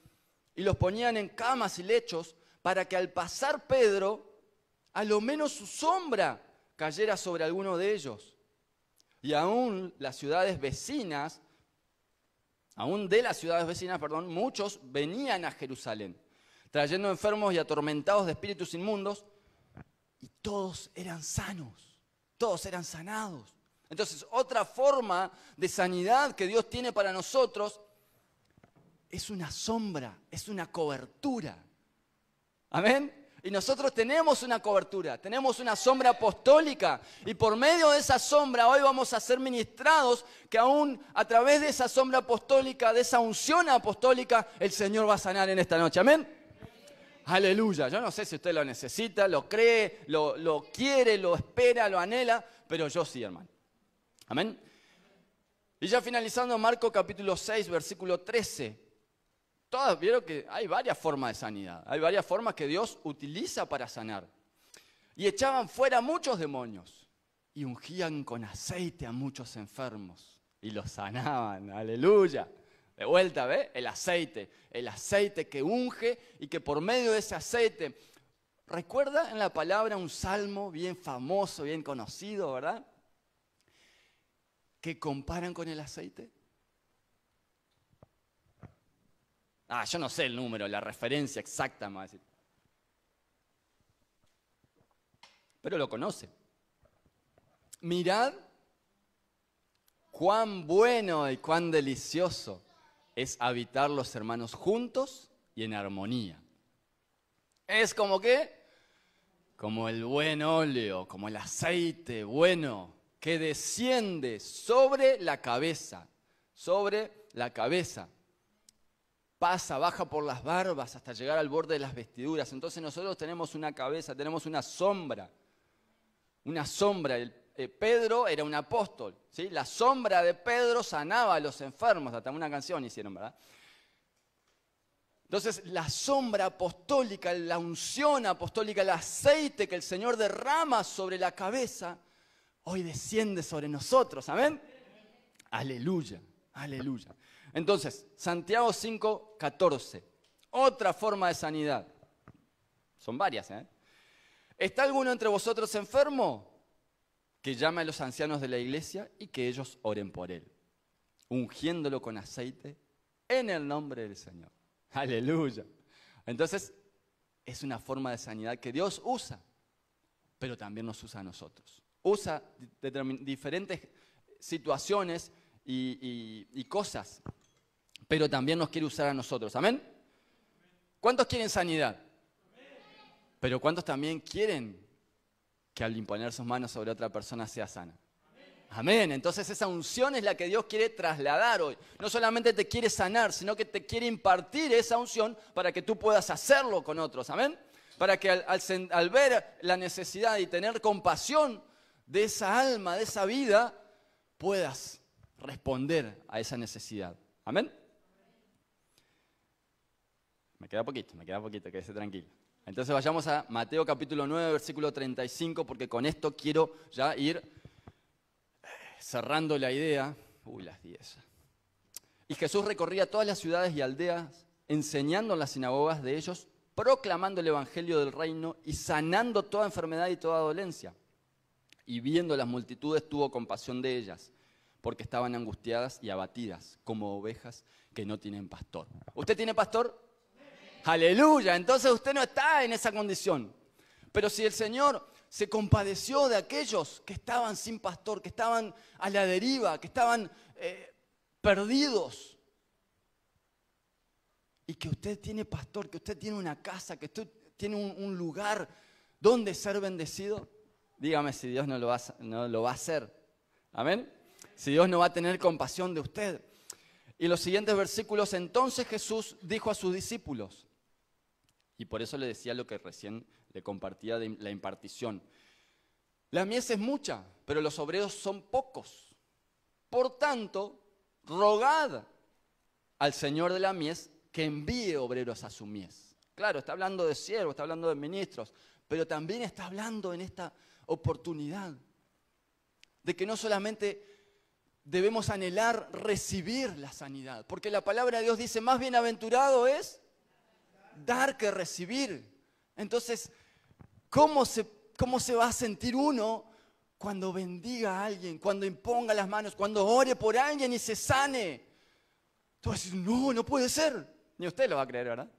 y los ponían en camas y lechos para que al pasar Pedro, a lo menos su sombra cayera sobre alguno de ellos. Y aún las ciudades vecinas, aún de las ciudades vecinas, perdón, muchos venían a Jerusalén, trayendo enfermos y atormentados de espíritus inmundos, y todos eran sanos, todos eran sanados. Entonces, otra forma de sanidad que Dios tiene para nosotros es una sombra, es una cobertura. Amén. Y nosotros tenemos una cobertura, tenemos una sombra apostólica. Y por medio de esa sombra hoy vamos a ser ministrados que aún a través de esa sombra apostólica, de esa unción apostólica, el Señor va a sanar en esta noche. Amén. Aleluya. Yo no sé si usted lo necesita, lo cree, lo, quiere, lo espera, lo anhela, pero yo sí, hermano. Amén. Y ya finalizando, Marco capítulo 6, versículo 13. Todas vieron que hay varias formas de sanidad, hay varias formas que Dios utiliza para sanar. Y echaban fuera muchos demonios y ungían con aceite a muchos enfermos y los sanaban. Aleluya. De vuelta, ¿ve? El aceite, el aceite que unge y que por medio de ese aceite, recuerda en la palabra un salmo bien famoso, bien conocido, ¿verdad? Que comparan con el aceite. Ah, yo no sé el número, la referencia exacta, más decir. Pero lo conoce. Mirad cuán bueno y cuán delicioso es habitar los hermanos juntos y en armonía. Es como que, como el buen óleo, como el aceite bueno que desciende sobre la cabeza, sobre la cabeza. Pasa, baja por las barbas hasta llegar al borde de las vestiduras. Entonces nosotros tenemos una cabeza, tenemos una sombra, una sombra, el eh, Pedro era un apóstol, ¿sí? la sombra de Pedro sanaba a los enfermos, hasta una canción hicieron, ¿verdad? Entonces, la sombra apostólica, la unción apostólica, el aceite que el Señor derrama sobre la cabeza, hoy desciende sobre nosotros. Amén. Aleluya, aleluya. Entonces, Santiago 5, 14. Otra forma de sanidad. Son varias, ¿eh? ¿Está alguno entre vosotros enfermo? que llame a los ancianos de la iglesia y que ellos oren por él, ungiéndolo con aceite en el nombre del Señor. Aleluya. Entonces, es una forma de sanidad que Dios usa, pero también nos usa a nosotros. Usa diferentes situaciones y, y cosas, pero también nos quiere usar a nosotros. Amén. ¿Cuántos quieren sanidad? Pero ¿cuántos también quieren que al imponer sus manos sobre otra persona sea sana. Amén. Entonces esa unción es la que Dios quiere trasladar hoy. No solamente te quiere sanar, sino que te quiere impartir esa unción para que tú puedas hacerlo con otros. Amén. Para que al, ver la necesidad y tener compasión de esa alma, de esa vida, puedas responder a esa necesidad. Amén. Me queda poquito, me queda poquito, quédese tranquilo. Entonces vayamos a Mateo capítulo 9, versículo 35, porque con esto quiero ya ir eh, cerrando la idea. Uy, las 10. Y Jesús recorría todas las ciudades y aldeas, enseñando en las sinagogas de ellos, proclamando el Evangelio del reino y sanando toda enfermedad y toda dolencia. Y viendo las multitudes tuvo compasión de ellas, porque estaban angustiadas y abatidas, como ovejas que no tienen pastor. ¿Usted tiene pastor? Aleluya. Entonces usted no está en esa condición. Pero si el Señor se compadeció de aquellos que estaban sin pastor, que estaban a la deriva, que estaban eh, perdidos, y que usted tiene pastor, que usted tiene una casa, que usted tiene un, lugar donde ser bendecido, dígame si Dios no lo, no lo va a hacer. Amén. Si Dios no va a tener compasión de usted. Y los siguientes versículos, entonces Jesús dijo a sus discípulos, y por eso le decía lo que recién le compartía de la impartición. La mies es mucha, pero los obreros son pocos. Por tanto, rogad al Señor de la mies que envíe obreros a su mies. Claro, está hablando de siervos, está hablando de ministros, pero también está hablando en esta oportunidad de que no solamente debemos anhelar recibir la sanidad, porque la palabra de Dios dice, más bienaventurado es dar que recibir. Entonces, ¿cómo se, cómo se va a sentir uno cuando bendiga a alguien, cuando imponga las manos, cuando ore por alguien y se sane? Tú vas no, no puede ser. Ni usted lo va a creer, ¿verdad?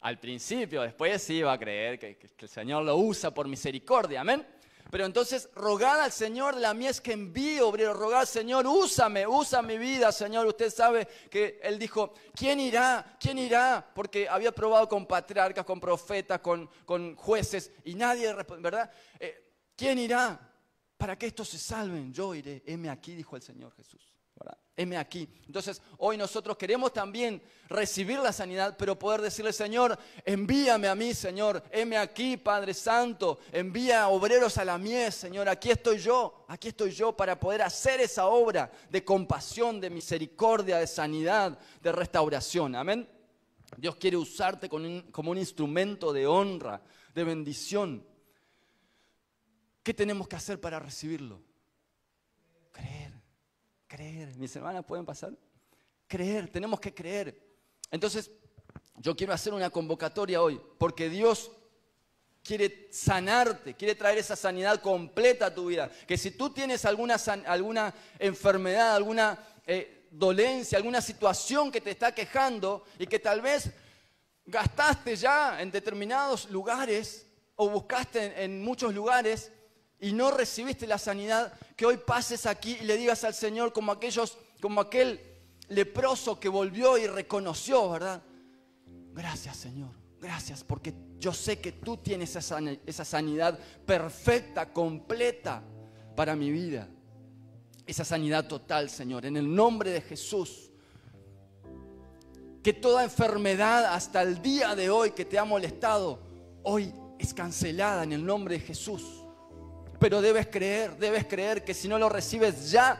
Al principio, después sí va a creer que el Señor lo usa por misericordia, amén. Pero entonces rogad al Señor de la mies que envíe obrero. rogad Señor, úsame, usa mi vida, Señor. Usted sabe que él dijo, ¿quién irá? ¿quién irá? Porque había probado con patriarcas, con profetas, con, con jueces y nadie respondió, ¿verdad? Eh, ¿Quién irá? Para que estos se salven, yo iré, heme aquí, dijo el Señor Jesús. Heme aquí. Entonces, hoy nosotros queremos también recibir la sanidad, pero poder decirle, Señor, envíame a mí, Señor, heme aquí, Padre Santo, envía obreros a la mies, Señor, aquí estoy yo, aquí estoy yo para poder hacer esa obra de compasión, de misericordia, de sanidad, de restauración. Amén. Dios quiere usarte como un instrumento de honra, de bendición. ¿Qué tenemos que hacer para recibirlo? Creer. Mis hermanas pueden pasar. Creer, tenemos que creer. Entonces, yo quiero hacer una convocatoria hoy, porque Dios quiere sanarte, quiere traer esa sanidad completa a tu vida. Que si tú tienes alguna, alguna enfermedad, alguna eh, dolencia, alguna situación que te está quejando y que tal vez gastaste ya en determinados lugares o buscaste en muchos lugares y no recibiste la sanidad, que hoy pases aquí y le digas al Señor como aquellos, como aquel leproso que volvió y reconoció, ¿verdad? Gracias, Señor. Gracias porque yo sé que tú tienes esa sanidad perfecta, completa para mi vida. Esa sanidad total, Señor, en el nombre de Jesús. Que toda enfermedad hasta el día de hoy que te ha molestado, hoy es cancelada en el nombre de Jesús. Pero debes creer, debes creer que si no lo recibes ya,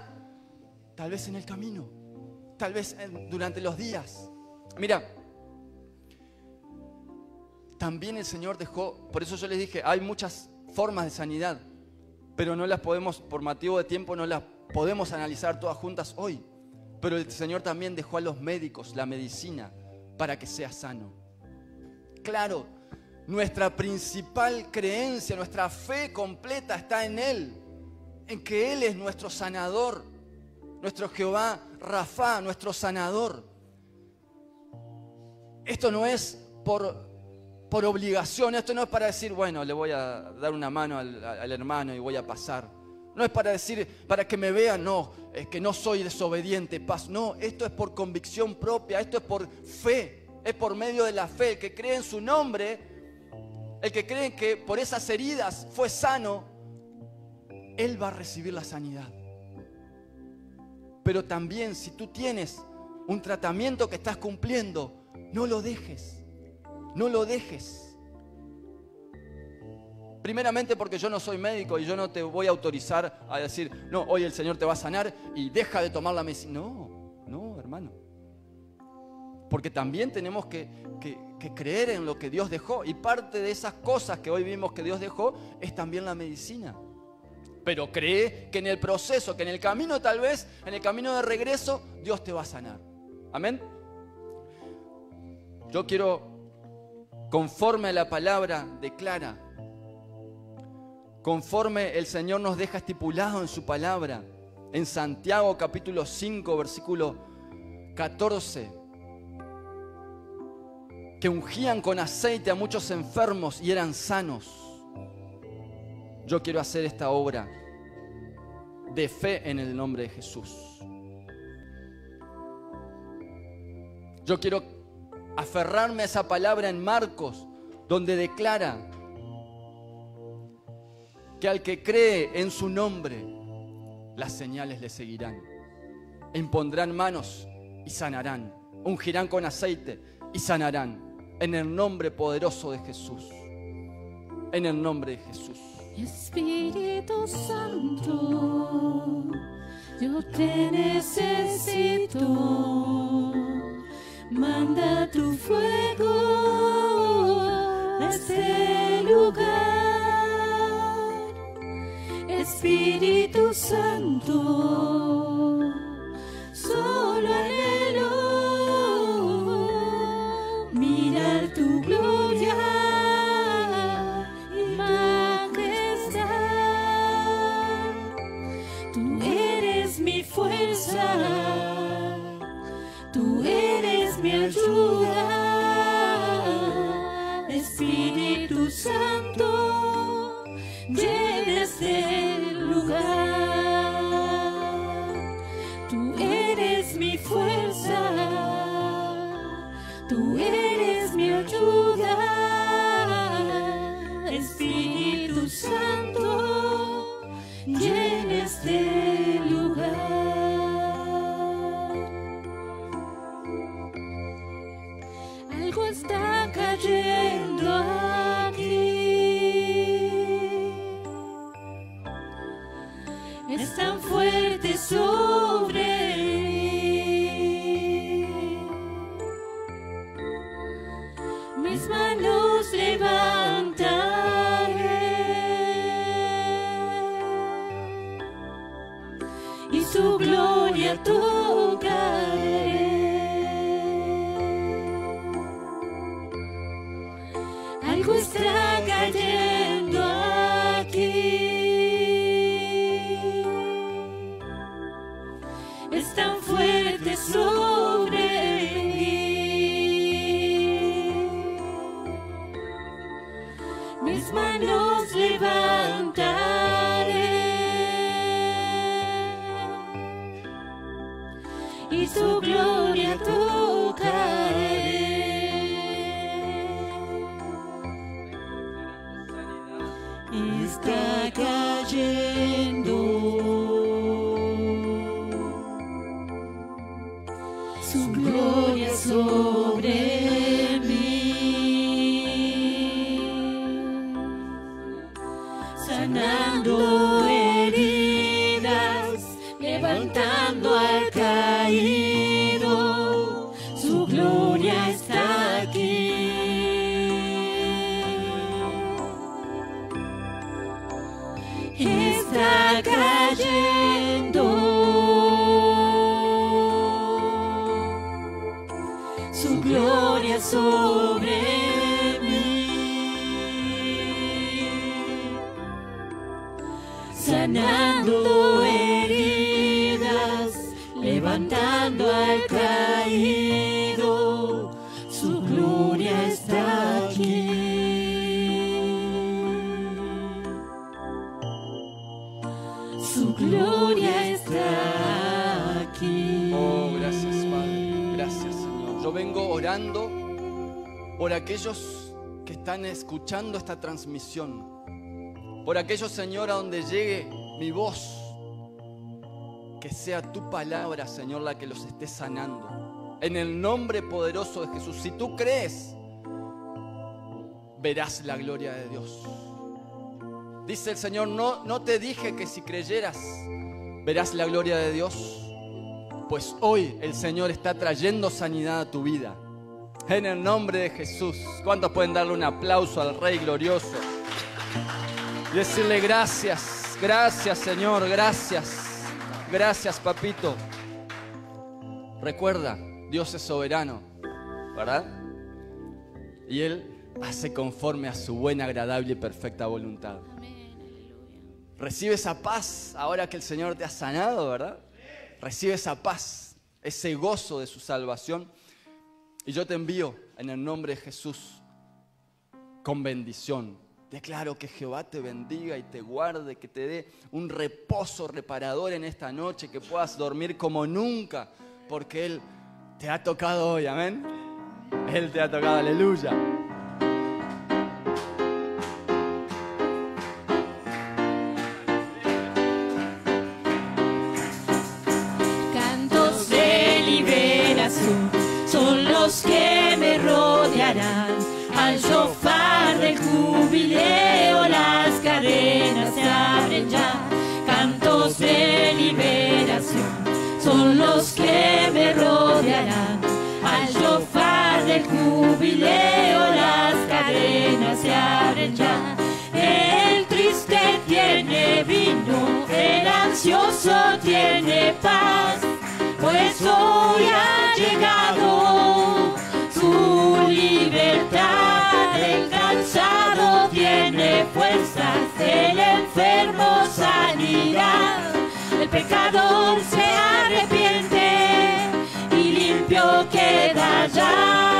tal vez en el camino, tal vez durante los días. Mira, también el Señor dejó, por eso yo les dije, hay muchas formas de sanidad, pero no las podemos, por motivo de tiempo, no las podemos analizar todas juntas hoy. Pero el Señor también dejó a los médicos la medicina para que sea sano. Claro, nuestra principal creencia, nuestra fe completa está en Él, en que Él es nuestro sanador, nuestro Jehová Rafa, nuestro sanador. Esto no es por, por obligación, esto no es para decir, bueno, le voy a dar una mano al, hermano y voy a pasar. No es para decir, para que me vean, no, es que no soy desobediente, paz. No, esto es por convicción propia, esto es por fe, es por medio de la fe. que cree en su nombre el que cree que por esas heridas fue sano, él va a recibir la sanidad. Pero también si tú tienes un tratamiento que estás cumpliendo, no lo dejes. No lo dejes. Primeramente porque yo no soy médico y yo no te voy a autorizar a decir, no, hoy el Señor te va a sanar y deja de tomar la medicina. No, no, hermano. Porque también tenemos que, que, que creer en lo que Dios dejó. Y parte de esas cosas que hoy vimos que Dios dejó es también la medicina. Pero cree que en el proceso, que en el camino tal vez, en el camino de regreso, Dios te va a sanar. Amén. Yo quiero, conforme a la palabra, declara, conforme el Señor nos deja estipulado en su palabra, en Santiago capítulo 5, versículo 14, que ungían con aceite a muchos enfermos y eran sanos. Yo quiero hacer esta obra de fe en el nombre de Jesús. Yo quiero aferrarme a esa palabra en Marcos, donde declara que al que cree en su nombre, las señales le seguirán. Impondrán manos y sanarán. Ungirán con aceite y sanarán. En el nombre poderoso de Jesús. En el nombre de Jesús. Espíritu Santo, yo te necesito. Manda tu fuego a este lugar. Espíritu Santo, solo tú eres mi ayuda, Espíritu Santo, llévese. su gloria sobre por aquellos que están escuchando esta transmisión, por aquellos, Señor, a donde llegue mi voz, que sea tu palabra, Señor, la que los esté sanando. En el nombre poderoso de Jesús, si tú crees, verás la gloria de Dios. Dice el Señor, no, no te dije que si creyeras, verás la gloria de Dios. Pues hoy el Señor está trayendo sanidad a tu vida. En el nombre de Jesús. ¿Cuántos pueden darle un aplauso al Rey glorioso? Y decirle gracias, gracias Señor, gracias. Gracias papito. Recuerda, Dios es soberano, ¿verdad? Y Él hace conforme a su buena, agradable y perfecta voluntad. Recibe esa paz ahora que el Señor te ha sanado, ¿verdad? Recibe esa paz, ese gozo de su salvación y yo te envío en el nombre de Jesús con bendición. Declaro que Jehová te bendiga y te guarde, que te dé un reposo reparador en esta noche, que puedas dormir como nunca, porque Él te ha tocado hoy, amén. Él te ha tocado, aleluya. paz, pues hoy ha llegado su libertad. El cansado tiene fuerzas, el enfermo salirá. el pecador se arrepiente y limpio queda ya.